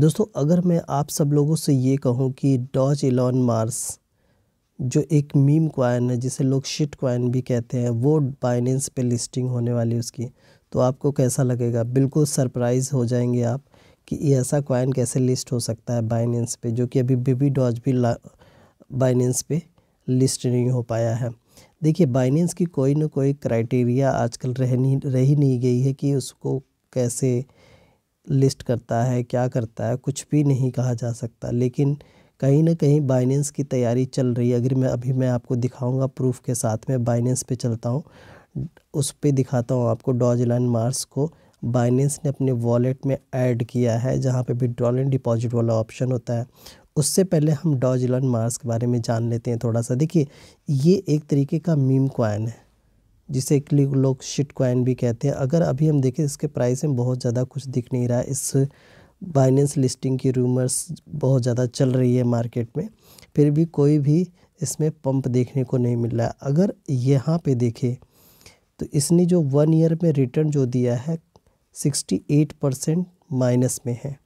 दोस्तों अगर मैं आप सब लोगों से ये कहूँ कि डॉज एलॉन मार्स जो एक मीम क्वाइन है जिसे लोग शिट क्वाइन भी कहते हैं वो बाइनेंस पे लिस्टिंग होने वाली उसकी तो आपको कैसा लगेगा बिल्कुल सरप्राइज हो जाएंगे आप कि ये ऐसा क्वाइन कैसे लिस्ट हो सकता है बाइनेंस पे जो कि अभी बेबी डॉज भी बाइनेंस पे लिस्ट नहीं हो पाया है देखिए बाइनेंस की कोई ना कोई क्राइटेरिया आजकल रह नहीं रही नहीं गई है कि उसको कैसे लिस्ट करता है क्या करता है कुछ भी नहीं कहा जा सकता लेकिन कहीं ना कहीं बाइनेंस की तैयारी चल रही है अगर मैं अभी मैं आपको दिखाऊंगा प्रूफ के साथ में बाइनेंस पे चलता हूँ उस पर दिखाता हूँ आपको डॉज लाइन मार्स को बाइनेंस ने अपने वॉलेट में ऐड किया है जहाँ पे विड्रॉल एंड डिपॉजिट वाला ऑप्शन होता है उससे पहले हम डॉज लाइन मार्स के बारे में जान लेते हैं थोड़ा सा देखिए ये एक तरीके का मीम क्वाइन है जिसे इकली लोग शिट क्वाइन भी कहते हैं अगर अभी हम देखें इसके प्राइस में बहुत ज़्यादा कुछ दिख नहीं रहा है इस बाइनेंस लिस्टिंग की रूमर्स बहुत ज़्यादा चल रही है मार्केट में फिर भी कोई भी इसमें पंप देखने को नहीं मिल रहा है अगर यहाँ पे देखें तो इसने जो वन ईयर में रिटर्न जो दिया है सिक्सटी एट परसेंट माइनस में है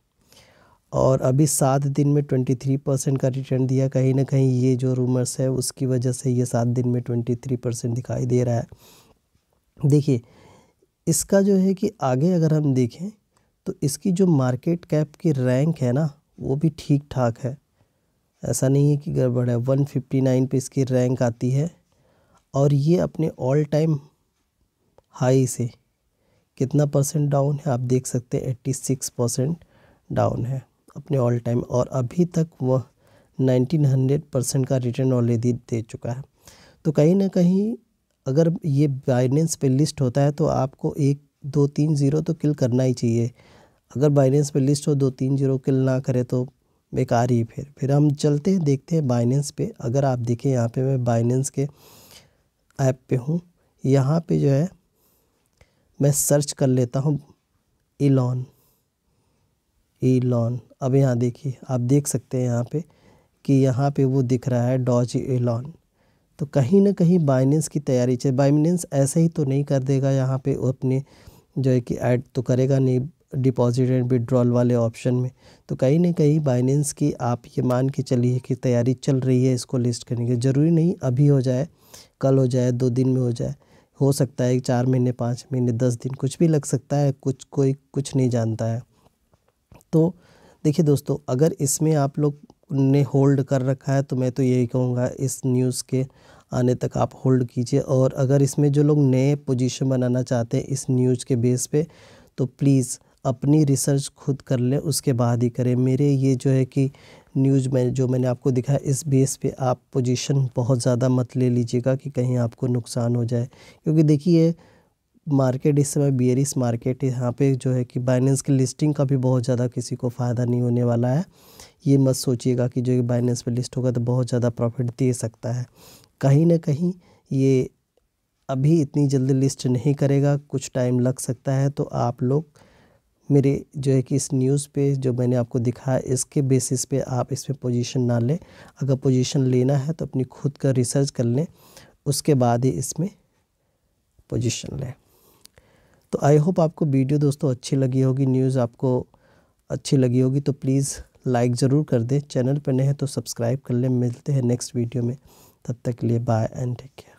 और अभी सात दिन में ट्वेंटी थ्री परसेंट का रिटर्न दिया कहीं ना कहीं ये जो रूमर्स है उसकी वजह से ये सात दिन में ट्वेंटी थ्री परसेंट दिखाई दे रहा है देखिए इसका जो है कि आगे अगर हम देखें तो इसकी जो मार्केट कैप की रैंक है ना वो भी ठीक ठाक है ऐसा नहीं है कि गड़बड़ है वन फिफ्टी नाइन पर इसकी रैंक आती है और ये अपने ऑल टाइम हाई से कितना परसेंट डाउन है आप देख सकते हैं एट्टी सिक्स परसेंट डाउन है अपने ऑल टाइम और अभी तक वह 1900 परसेंट का रिटर्न ऑलरेडी दे चुका है तो कहीं ना कहीं अगर ये बाइनेंस पे लिस्ट होता है तो आपको एक दो तीन ज़ीरो तो किल करना ही चाहिए अगर बाइनेंस पे लिस्ट हो दो तीन जीरो किल ना करे तो बेकार ही फिर फिर हम चलते हैं देखते हैं बाइनेंस पे अगर आप देखें यहाँ पे मैं बाइनेंस के ऐप पे हूँ यहाँ पे जो है मैं सर्च कर लेता हूँ इलॉन ई लॉन अब यहाँ देखिए आप देख सकते हैं यहाँ पे कि यहाँ पे वो दिख रहा है डॉज लॉन तो कहीं ना कहीं बाइनेंस की तैयारी चाहिए बाइनेंस ऐसे ही तो नहीं कर देगा यहाँ पे अपने जो है कि ऐड तो करेगा नहीं डिपॉजिट एंड विड्रॉल वाले ऑप्शन में तो कहीं ना कहीं बाइनेंस की आप ये मान के चलिए कि तैयारी चल रही है इसको लिस्ट करने की ज़रूरी नहीं अभी हो जाए कल हो जाए दो दिन में हो जाए हो सकता है चार महीने पाँच महीने दस दिन कुछ भी लग सकता है कुछ कोई कुछ नहीं जानता है तो देखिए दोस्तों अगर इसमें आप लोग ने होल्ड कर रखा है तो मैं तो यही कहूँगा इस न्यूज़ के आने तक आप होल्ड कीजिए और अगर इसमें जो लोग नए पोजीशन बनाना चाहते हैं इस न्यूज़ के बेस पे तो प्लीज़ अपनी रिसर्च खुद कर लें उसके बाद ही करें मेरे ये जो है कि न्यूज़ में जो मैंने आपको दिखाया इस बेस पे आप पोजीशन बहुत ज़्यादा मत ले लीजिएगा कि कहीं आपको नुकसान हो जाए क्योंकि देखिए मार्केट इस समय बियरिस मार्केट यहाँ पे जो है कि बाइनेंस की लिस्टिंग का भी बहुत ज़्यादा किसी को फ़ायदा नहीं होने वाला है ये मत सोचिएगा कि जो कि बाइनेंस पे लिस्ट होगा तो बहुत ज़्यादा प्रॉफिट दे सकता है कहीं ना कहीं ये अभी इतनी जल्दी लिस्ट नहीं करेगा कुछ टाइम लग सकता है तो आप लोग मेरे जो है कि इस न्यूज़ पे जो मैंने आपको दिखाया इसके बेसिस पे आप इसमें पोजीशन ना लें अगर पोजीशन लेना है तो अपनी खुद का रिसर्च कर लें उसके बाद ही इसमें पोजीशन लें तो आई होप आपको वीडियो दोस्तों अच्छी लगी होगी न्यूज़ आपको अच्छी लगी होगी तो प्लीज़ लाइक ज़रूर कर दें चैनल पर नए हैं तो सब्सक्राइब कर लें मिलते हैं नेक्स्ट वीडियो में तब तक के लिए बाय एंड टेक केयर